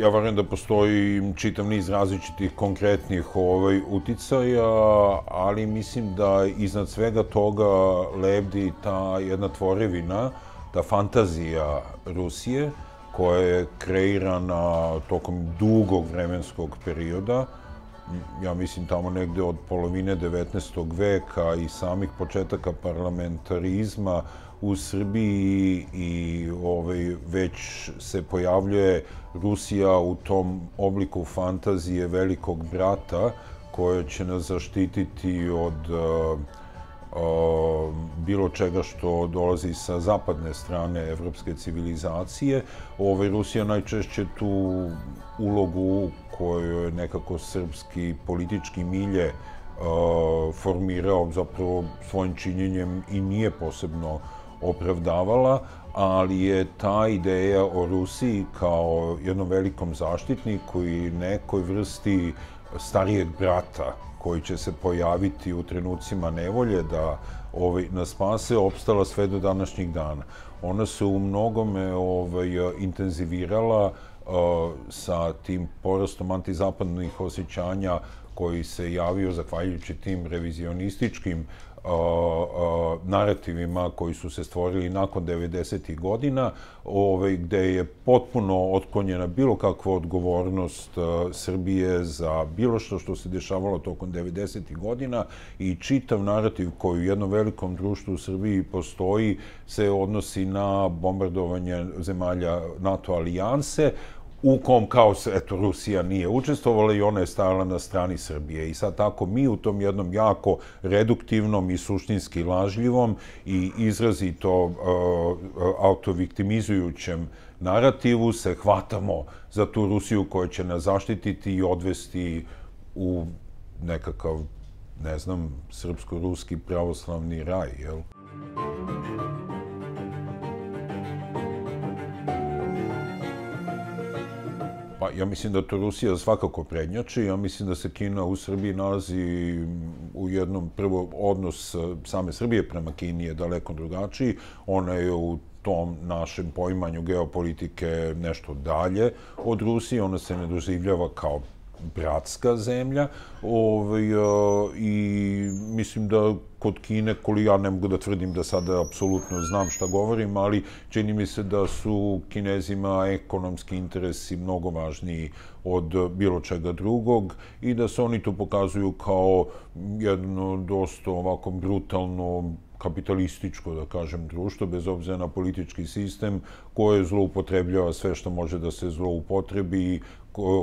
ja varam da postoji čitav niz različitih konkretnih ovaj, uticaja, ali mislim da iznad svega toga lebdi ta jedna tvorevina, ta fantazija Rusije, koja je kreirana tokom dugog vremenskog perioda, ja mislim tamo negde od polovine 19. veka i samih početaka parlamentarizma, u Srbiji i ovaj, već se pojavljuje Rusija u tom obliku fantazije velikog brata koja će nas zaštititi od eh, eh, bilo čega što dolazi sa zapadne strane evropske civilizacije. Ove, ovaj, Rusija najčešće tu ulogu koju je nekako srpski politički milje eh, formirao zapravo svojim činjenjem i nije posebno opravdavala, ali je ta ideja o Rusiji kao jednom velikom zaštitniku i nekoj vrsti starijeg brata koji će se pojaviti u trenucima nevolje da ovaj, na spase opstala sve do današnjih dana. Ona se u mnogome ovaj, intenzivirala eh, sa tim porastom antizapadnih osjećanja koji se javio zahvaljujući tim revizionističkim o, o, narativima koji su se stvorili nakon 90-ih godina, ove, ovaj, gde je potpuno otklonjena bilo kakva odgovornost e, Srbije za bilo što što se dešavalo tokom 90-ih godina i čitav narativ koji u jednom velikom društvu u Srbiji postoji se odnosi na bombardovanje zemalja NATO alijanse, u kom kao eto, Rusija nije učestvovala i ona je stajala na strani Srbije. I sad tako mi u tom jednom jako reduktivnom i suštinski lažljivom i izrazito e, e, autoviktimizujućem narativu se hvatamo za tu Rusiju koja će nas zaštititi i odvesti u nekakav, ne znam, srpsko-ruski pravoslavni raj, jel? Muzika Pa ja mislim da to Rusija svakako prednjače. Ja mislim da se Kina u Srbiji nalazi u jednom prvo odnos eh, same Srbije prema Kini je daleko drugačiji. Ona je u tom našem poimanju geopolitike nešto dalje od Rusije. Ona se ne doživljava kao bratska zemlja ovaj, e, i mislim da kod Kine, koli ja ne mogu da tvrdim da sada apsolutno znam šta govorim, ali čini mi se da su kinezima ekonomski interesi mnogo važniji od bilo čega drugog i da se oni to pokazuju kao jedno dosta ovako brutalno kapitalističko, da kažem, društvo, bez obzira na politički sistem koje zloupotrebljava sve što može da se zloupotrebi, i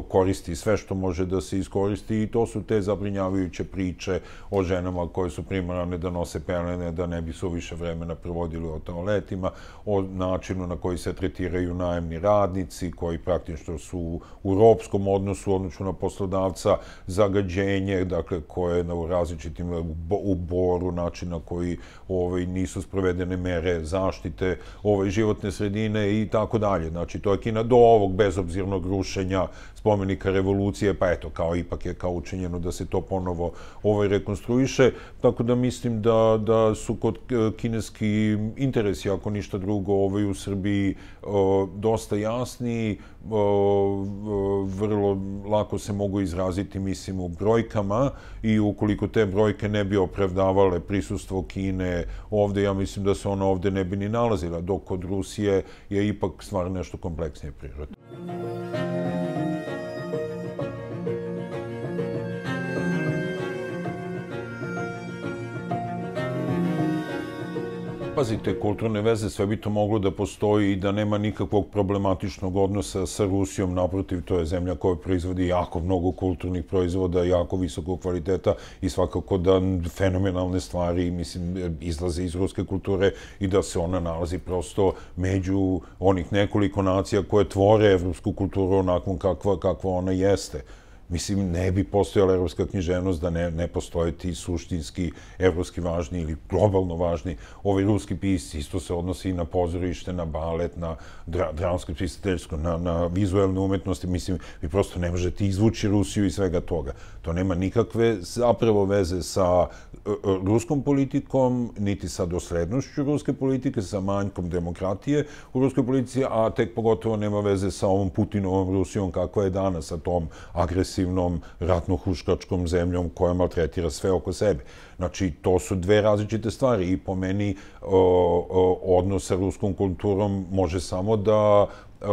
koristi sve što može da se iskoristi i to su te zabrinjavajuće priče o ženama koje su primorane da nose pelene, da ne bi suviše vremena provodili o toaletima, o načinu na koji se tretiraju najemni radnici koji praktično su u ropskom odnosu odnosno na poslodavca, zagađenje dakle, koje je u različitim uboru, način na koji ovaj, nisu sprovedene mere zaštite ove ovaj, životne sredine i tako dalje. Znači, to je kina do ovog bezobzirnog rušenja spomenika revolucije, pa eto, kao ipak je kao učinjeno da se to ponovo ovaj rekonstruiše. Tako da mislim da, da su kod e, kineski interesi, ako ništa drugo, ovaj u Srbiji e, dosta jasni, e, vrlo lako se mogu izraziti, mislim, u brojkama i ukoliko te brojke ne bi opravdavale prisustvo Kine ovde, ja mislim da se ona ovde ne bi ni nalazila, dok kod Rusije je ipak stvar nešto kompleksnije prirode. Thank pazite, kulturne veze sve bi to moglo da postoji i da nema nikakvog problematičnog odnosa sa Rusijom. Naprotiv, to je zemlja koja proizvodi jako mnogo kulturnih proizvoda, jako visokog kvaliteta i svakako da fenomenalne stvari mislim, izlaze iz ruske kulture i da se ona nalazi prosto među onih nekoliko nacija koje tvore evropsku kulturu onakvom kakva, kakva ona jeste. Mislim, ne bi postojala evropska književnost da ne, ne postoje ti suštinski evropski važni ili globalno važni ovi ruski pisci. Isto se odnosi i na pozorište, na balet, na dra, dramsko pisateljsko, na, na vizualne umetnosti. Mislim, vi prosto ne možete izvući Rusiju i svega toga. To nema nikakve zapravo veze sa e, e, ruskom politikom, niti sa doslednošću ruske politike, sa manjkom demokratije u ruskoj politici, a tek pogotovo nema veze sa ovom Putinovom Rusijom kako je danas, sa tom agresivnom agresivnom ratno-huškačkom zemljom koja maltretira sve oko sebe. Znači, to su dve različite stvari i po meni e, e, odnos sa ruskom kulturom može samo da e,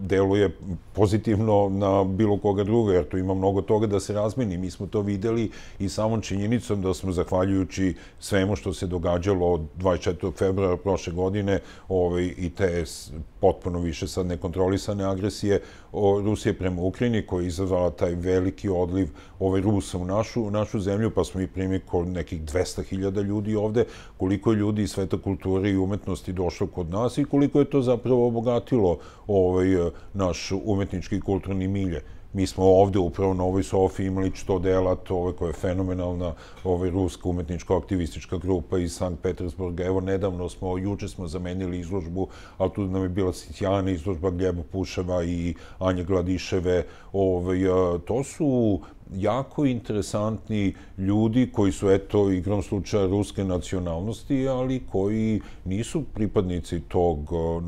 deluje pozitivno na bilo koga druga, jer tu ima mnogo toga da se razmini. Mi smo to videli i samom činjenicom da smo, zahvaljujući svemu što se događalo od 24. februara prošle godine ovaj, i te potpuno više sad nekontrolisane agresije, Rusije prema Ukrajini koja je izazvala taj veliki odliv ovaj Rusa u našu, našu zemlju, pa smo i primili kod nekih 200.000 ljudi ovde, koliko je ljudi iz sveta kulture i umetnosti došlo kod nas i koliko je to zapravo obogatilo ovaj, eh, naš umetnički kulturni milje mi smo ovdje upravo na ovoj Sofi imali što dela, to ove koja je fenomenalna, ove ruska umetničko-aktivistička grupa iz Sankt Petersburga. Evo, nedavno smo, juče smo zamenili izložbu, ali tu nam je bila Sitjana izložba Gljeba Puševa i Anja Gladiševe. Ove, ovaj, to su jako interesantni ljudi koji su, eto, igrom slučaja ruske nacionalnosti, ali koji nisu pripadnici tog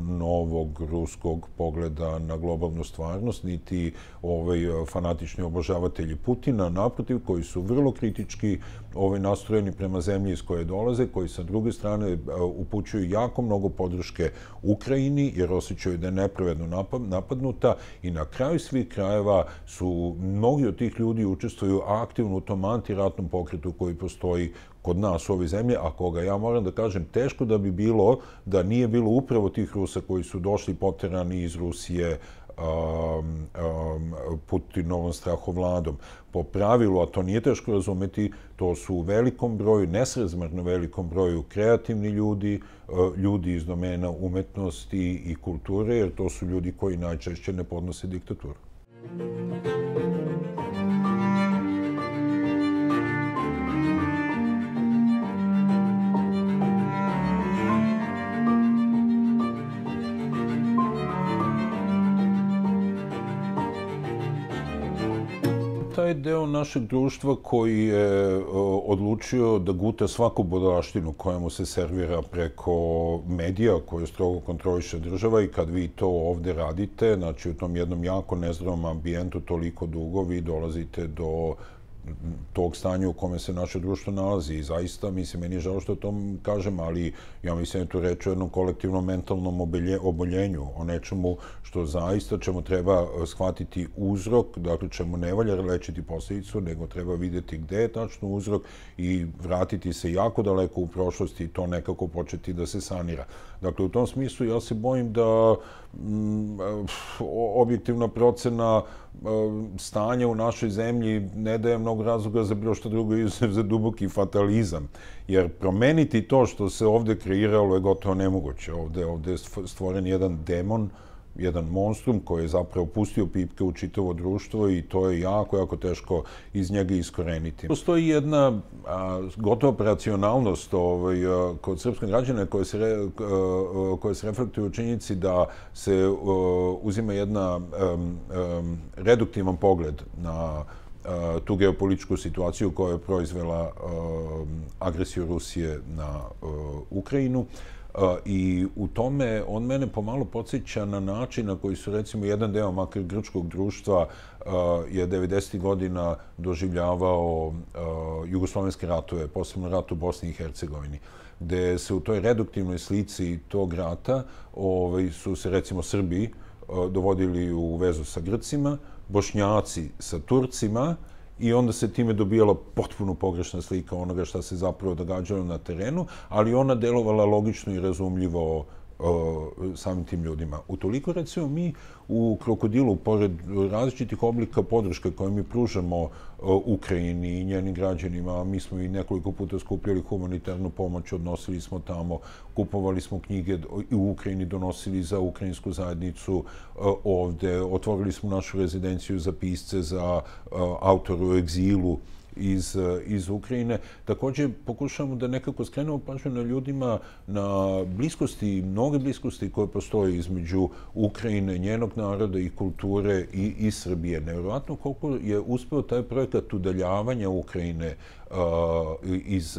novog ruskog pogleda na globalnu stvarnost, niti ovaj fanatični obožavatelji Putina, naprotiv, koji su vrlo kritički ovaj nastrojeni prema zemlji iz koje dolaze, koji sa druge strane e, upućuju jako mnogo podrške Ukrajini, jer osjećaju da je nepravedno napadnuta i na kraju svih krajeva su mnogi od tih ljudi učestvuju aktivno u tom antiratnom pokretu koji postoji kod nas u ovoj zemlji, a koga ja moram da kažem, teško da bi bilo da nije bilo upravo tih Rusa koji su došli poterani iz Rusije um, um Putinovom strahovladom. Po pravilu, a to nije teško razumeti, to su u velikom broju, nesrezmarno velikom broju, kreativni ljudi, uh, ljudi iz domena umetnosti i kulture, jer to su ljudi koji najčešće ne podnose diktaturu. Thank you. našeg društva koji je e, odlučio da guta svaku budalaštinu koja mu se servira preko medija koje strogo kontroliše država i kad vi to ovde radite, znači u tom jednom jako nezdravom ambijentu toliko dugo vi dolazite do tog stanja u kome se naše društvo nalazi. I zaista, mislim, meni je žao što o tom kažem, ali ja mislim da je tu reč o jednom kolektivnom mentalnom obelje, oboljenju, o nečemu što zaista čemu treba e, shvatiti uzrok, dakle čemu ne valja lečiti posljedicu, nego treba vidjeti gde je tačno uzrok i vratiti se jako daleko u prošlosti i to nekako početi da se sanira. Dakle, u tom smislu ja se bojim da Mm, objektivna procena stanja u našoj zemlji ne daje mnogo razloga za bilo što drugo izuzev za duboki fatalizam. Jer promeniti to što se ovde kreiralo je gotovo nemoguće. Ovde, ovde je stvoren jedan demon jedan monstrum koji je zapravo pustio pipke u čitavo društvo i to je jako, jako teško iz njega iskoreniti. Postoji jedna a, gotova racionalnost ovaj, kod srpske građane koje se, re, se reflektuje u činjenici da se uzima jedna reduktivan pogled na tu geopolitičku situaciju koja je proizvela a, agresiju Rusije na Ukrajinu. I u tome on mene pomalo podsjeća na način na koji su recimo jedan deo makar grčkog društva je 90. godina doživljavao jugoslovenske ratove, posebno rat u Bosni i Hercegovini gde se u toj reduktivnoj slici tog rata ovaj, su se recimo Srbi dovodili u vezu sa Grcima, Bošnjaci sa Turcima, i onda se time dobijala potpuno pogrešna slika onoga šta se zapravo događalo na terenu, ali ona delovala logično i razumljivo samim tim ljudima. U Utoliko, recimo, mi u Krokodilu, pored različitih oblika podrške koje mi pružamo Ukrajini i njenim građanima, mi smo i nekoliko puta skupili humanitarnu pomoć, odnosili smo tamo, kupovali smo knjige i u Ukrajini donosili za ukrajinsku zajednicu ovde, otvorili smo našu rezidenciju za pisce, za autoru u egzilu, Eh, iz Ukrajine. Također pokušavamo da nekako skrenemo pažnju na ljudima, na bliskosti, mnoge bliskosti koje postoje između Ukrajine, njenog naroda i kulture i Srbije. Nevjerojatno koliko je uspeo taj projekat udaljavanja Ukrajine eh,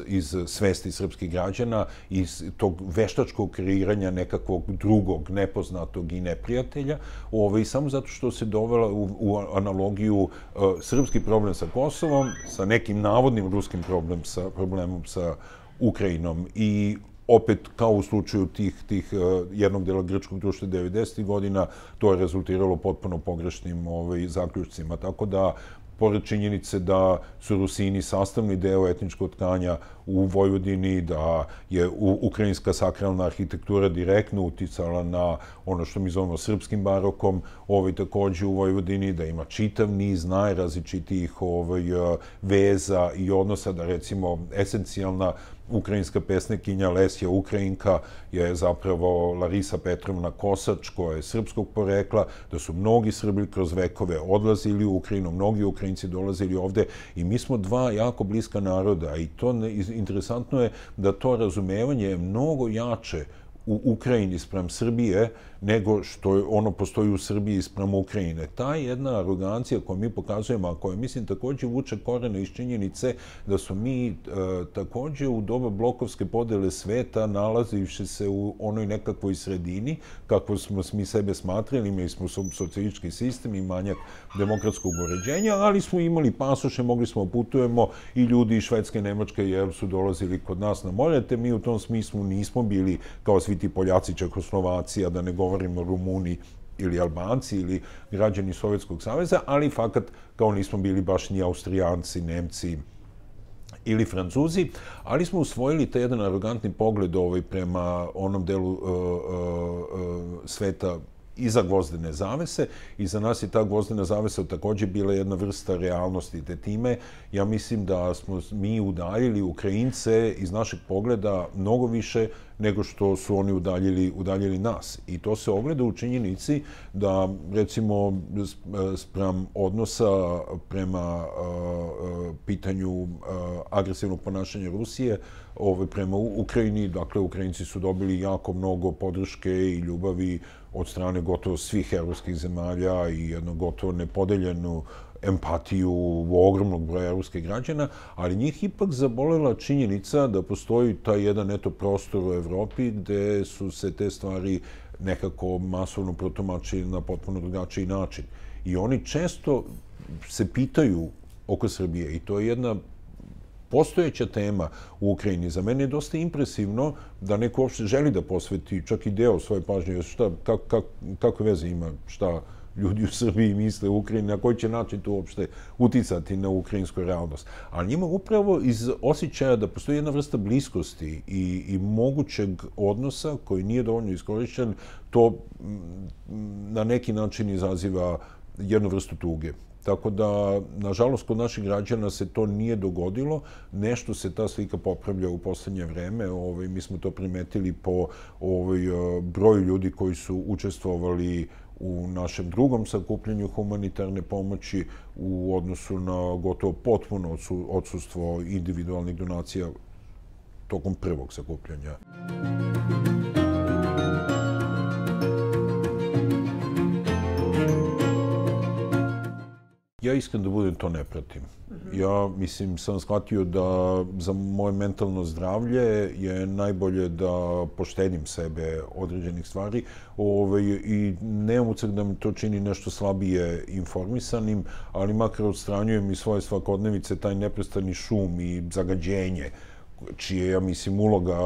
iz svesti srpskih građana, iz tog veštačkog kreiranja nekakvog drugog nepoznatog i neprijatelja, ovaj, samo zato što se dovela u analogiju eh, srpski problem sa Kosovom, sa nekim navodnim ruskim problem, sa, problemom sa Ukrajinom i opet kao u slučaju tih, tih e, jednog dela grčkog društva 90. godina, to je rezultiralo potpuno pogrešnim ovaj, zaključcima. Tako da, pored činjenice da su Rusini sastavni deo etničkog tkanja u Vojvodini, da je ukrajinska sakralna arhitektura direktno uticala na ono što mi zovemo srpskim barokom, ovaj takođe u Vojvodini, da ima čitav niz najrazličitih ovaj, e, veza i odnosa, da recimo esencijalna ukrajinska pesnikinja Lesija Ukrajinka je zapravo Larisa Petrovna Kosač koja je srpskog porekla, da su mnogi Srbi kroz vekove odlazili u Ukrajinu, mnogi Ukrajinci dolazili ovde i mi smo dva jako bliska naroda i to ne, interesantno je da to razumevanje je mnogo jače u Ukrajini sprem Srbije nego što ono postoji u Srbiji sprem Ukrajine. Ta jedna arogancija koju mi pokazujemo, a koja mislim takođe vuče korene iz činjenice da su mi e, također u doba blokovske podele sveta nalazivši se u onoj nekakvoj sredini kako smo mi sebe smatrali, imali smo socijalički sistem i manjak demokratskog uređenja, ali smo imali pasoše, mogli smo putujemo i ljudi iz Švedske, Nemačke i su dolazili kod nas na moljete. Mi u tom smislu nismo bili kao svi ti Poljaci, Čekoslovaci, a da ne govorimo Rumuni ili Albanci ili građani Sovjetskog saveza, ali fakat kao nismo bili baš ni Austrijanci, Nemci, ili Francuzi, ali smo usvojili taj jedan arogantni pogled ovaj prema onom delu e, e, e, sveta iza gvozdene zavese i za nas je ta gvozdena zavesa također bila jedna vrsta realnosti te time. Ja mislim da smo mi udaljili Ukrajince iz našeg pogleda mnogo više nego što su oni udaljili, udaljili nas. I to se ogleda u činjenici da, recimo, sprem odnosa prema pitanju agresivnog ponašanja Rusije, ovaj, prema Ukrajini. Dakle, Ukrajinci su dobili jako mnogo podrške i ljubavi od strane gotovo svih evropskih zemalja i jedno gotovo nepodeljenu empatiju ogromnog broja ruske građana, ali njih ipak zabolela činjenica da postoji taj jedan eto prostor u Evropi gde su se te stvari nekako masovno protumačili na potpuno drugačiji način. I oni često se pitaju oko Srbije i to je jedna postojeća tema u Ukrajini. Za mene je dosta impresivno da neko uopšte želi da posveti čak i deo svoje pažnje. Šta, kak, veze ima šta ljudi u Srbiji misle u Ukrajini, na koji će način to uopšte uticati na ukrajinsku realnost. Ali njima upravo iz osjećaja da postoji jedna vrsta bliskosti i, i mogućeg odnosa koji nije dovoljno iskorišćen, to mm, na neki način izaziva jednu vrstu tuge Tako da, nažalost, kod naših građana se to nije dogodilo. Nešto se ta slika popravlja u poslednje vreme. Ovaj, mi smo to primetili po ovaj, eh, broju ljudi koji su učestvovali u našem drugom sakupljenju humanitarne pomoći u odnosu na gotovo potpuno odsustvo individualnih donacija tokom prvog sakupljenja. Muzika Ja iskren da budem to ne pratim. Ja mislim, sam shvatio da za moje mentalno zdravlje je najbolje da poštenim sebe određenih stvari Ove, ovaj, i nemam ucak da mi to čini nešto slabije informisanim, ali makar odstranjujem i svoje svakodnevice taj neprestani šum i zagađenje čije, ja mislim, uloga,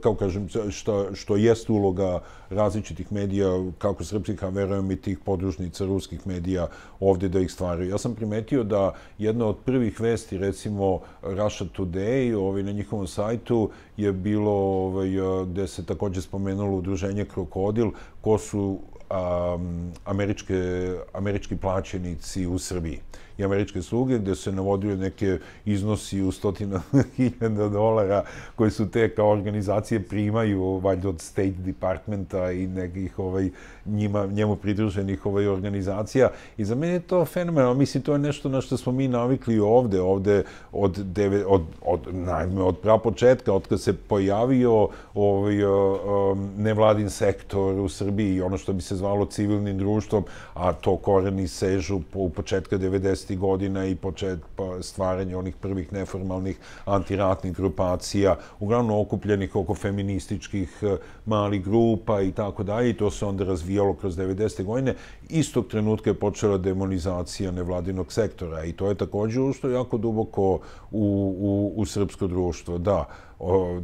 kao kažem, što, što jest uloga različitih medija, kako srpskih, a verujem i tih podružnica ruskih medija ovdje da ih stvaraju. Ja sam primetio da jedna od prvih vesti, recimo Russia Today, ovaj, na njihovom sajtu, je bilo ovaj, gdje se također spomenulo udruženje Krokodil, ko su američke, američki plaćenici u Srbiji i američke sluge, gdje su se navodili neke iznosi u stotina hiljada dolara koje su te kao organizacije primaju valjda od State Departmenta i nekih ovaj, njima, njemu pridruženih ovaj organizacija. I za mene je to fenomenalno. Mislim, to je nešto na što smo mi navikli ovde, ovde od, deve, od, od, najme, od prapočetka, od kad se pojavio ovaj, nevladin sektor u Srbiji i ono što bi se zvalo civilnim društvom, a to koreni sežu po, u početka 90. godina i počet, pa, stvaranje onih prvih neformalnih antiratnih grupacija, uglavnom okupljenih oko feminističkih eh, malih grupa i tako dalje. To se onda razvijalo dijalog kroz 90. godine, istog trenutka je počela demonizacija nevladinog sektora i to je također ušto ono jako duboko u, u, u srpsko društvo. Da,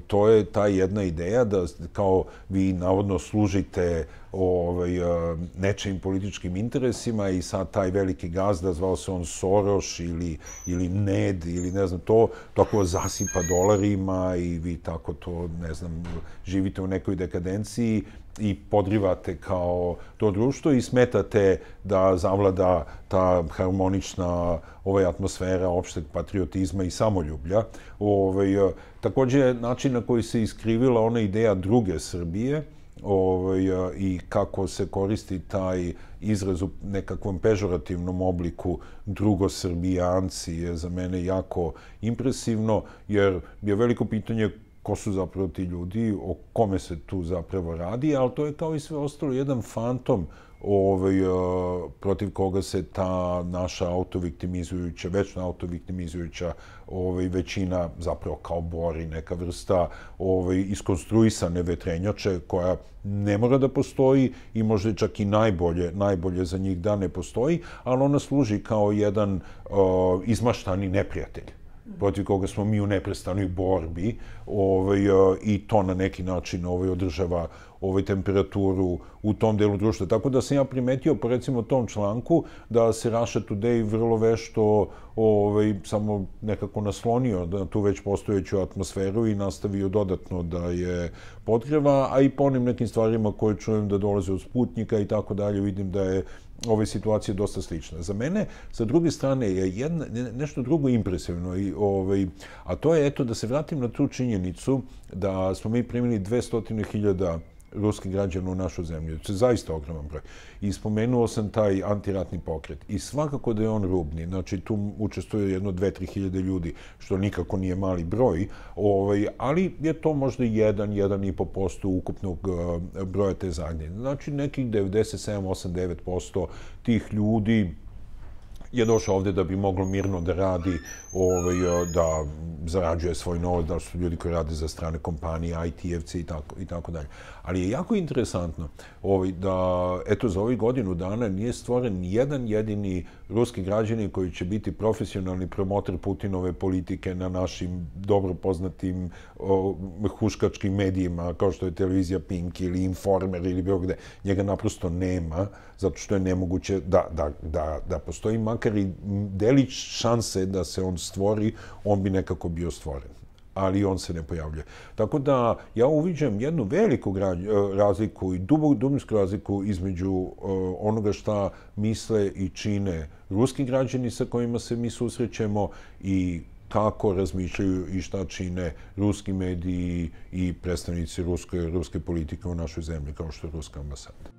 to je ta jedna ideja da kao vi navodno služite ovaj, e, nečim političkim interesima i sad taj veliki gazda, zvao se on Soroš ili, ili Ned ili ne znam, to tako zasipa dolarima i vi tako to, ne znam, živite u nekoj dekadenciji i podrivate kao to društvo i smetate da zavlada ta harmonična ovaj, atmosfera opšteg patriotizma i samoljublja. Ovaj, e, također, način na koji se iskrivila ona ideja druge Srbije ovaj, e, i kako se koristi taj izraz u nekakvom pežorativnom obliku drugosrbijanci je za mene jako impresivno, jer je veliko pitanje ko su zapravo ti ljudi, o kome se tu zapravo radi, ali to je kao i sve ostalo jedan fantom ovaj, eh, protiv koga se ta naša autoviktimizujuća, večna autoviktimizujuća ovaj, većina zapravo kao bori neka vrsta ovaj, iskonstruisane vetrenjače koja ne mora da postoji i možda čak i najbolje, najbolje za njih da ne postoji, ali ona služi kao jedan uh, izmaštani neprijatelj protiv koga smo mi u neprestanoj borbi ovaj, eh, i to na neki način ovaj, održava, ovaj temperaturu u tom delu društva. Tako da sam ja primetio po recimo tom članku da se Russia Today vrlo vešto ovaj, samo nekako naslonio na tu već postojeću atmosferu i nastavio dodatno da je podgreva, a i po onim nekim stvarima koje čujem da dolaze od sputnika i tako dalje, vidim da je ova situacija dosta slična. Za mene, sa druge strane, je jedna, nešto drugo impresivno, i, ovaj, a to je eto, da se vratim na tu činjenicu da smo mi primili 200.000 ruskih građana u našu zemlju. To je zaista ogroman broj. I spomenuo sam taj antiratni pokret. I svakako da je on rubni. Znači, tu učestvuje jedno dve, tri hiljade ljudi, što nikako nije mali broj, ovaj, ali je to možda jedan, jedan i po posto ukupnog eh, broja te zajednje. Znači, nekih 97, 8, 9 posto tih ljudi je došao ovdje da bi moglo mirno da radi, ovaj, eh, da zarađuje svoj novac, da su ljudi koji rade za strane kompanije, IT-evci i tako, i tako dalje. Ali je jako interesantno ovaj, da eto, za ovih godinu dana nije stvoren jedan jedini ruski građanin koji će biti profesionalni promotor Putinove politike na našim dobro poznatim eh, huškačkim medijima, kao što je televizija Pink ili Informer ili bilo gde. Njega naprosto nema zato što je nemoguće da, da, da, da postoji makar i delić šanse da se on stvori, on bi nekako bio stvoren ali on se ne pojavlja. Tako da ja uviđam jednu veliku e, razliku i dubinsku razliku između e, onoga šta misle i čine ruski građani sa kojima se mi susrećemo i kako razmišljaju i šta čine ruski mediji i predstavnici ruske, ruske politike u našoj zemlji, kao što je Ruska ambasada.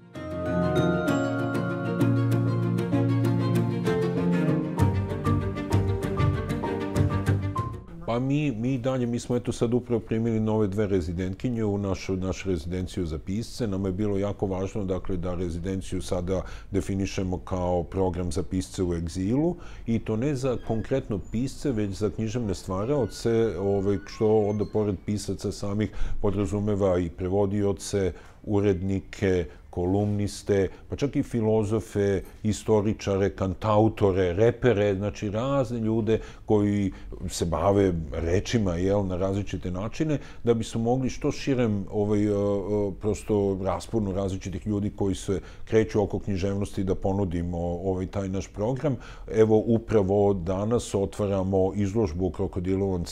A mi, mi dalje, mi smo eto sad upravo primili nove dve rezidentkinje u našu, našu rezidenciju za pisce. Nama je bilo jako važno dakle, da rezidenciju sada definišemo kao program za pisce u egzilu i to ne za konkretno pisce, već za književne stvaraoce, ovaj, što onda pored pisaca samih podrazumeva i prevodioce, urednike, kolumniste, pa čak i filozofe, istoričare, kantautore, repere, znači razne ljude koji se bave rečima jel, na različite načine, da bi smo mogli što širem ovaj, eh, eh, prosto rasponu različitih ljudi koji se kreću oko književnosti da ponudimo ovaj taj naš program. Evo, upravo danas otvaramo izložbu u Krokodilovom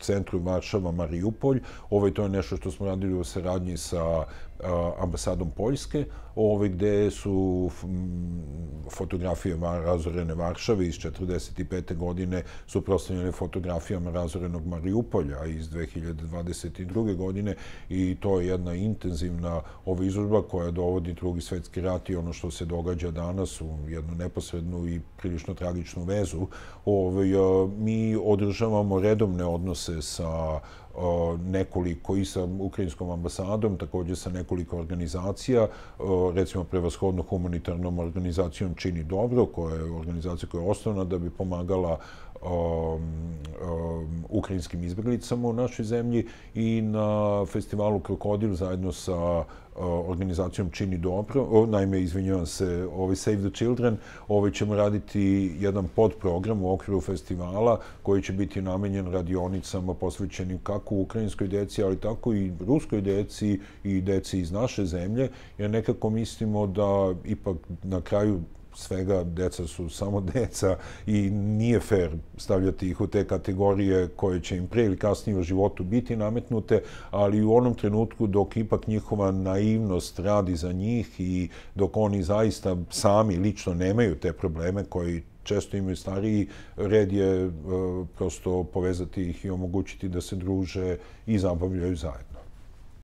centru Varšava Marijupolj. Ovaj, to je nešto što smo radili u saradnji sa ambasadom Poljske, ovaj gde su fotografije razorene Varšave iz 1945. godine su suprostavljene fotografijama razorenog Mariupolja iz 2022. godine i to je jedna intenzivna ova izužba koja dovodi drugi svetski rat i ono što se događa danas u jednu neposrednu i prilično tragičnu vezu. Ovaj, mi održavamo redovne odnose sa nekoliko i sa ukrajinskom ambasadom, također sa nekoliko organizacija, recimo prevashodno humanitarnom organizacijom Čini dobro, koja je organizacija koja je osnovna da bi pomagala o, um, um, ukrajinskim izbjeglicama u našoj zemlji i na festivalu Krokodil zajedno sa uh, organizacijom Čini dobro, naime, izvinjavam se, ovaj Save the Children, ovaj ćemo raditi jedan podprogram u okviru festivala koji će biti namenjen radionicama posvećenim kako ukrajinskoj deci, ali tako i ruskoj deci i deci iz naše zemlje, jer nekako mislimo da ipak na kraju svega, deca su samo deca i nije fair stavljati ih u te kategorije koje će im pre ili kasnije u životu biti nametnute, ali u onom trenutku dok ipak njihova naivnost radi za njih i dok oni zaista sami lično nemaju te probleme koji često imaju stariji, red je e, prosto povezati ih i omogućiti da se druže i zabavljaju zajedno.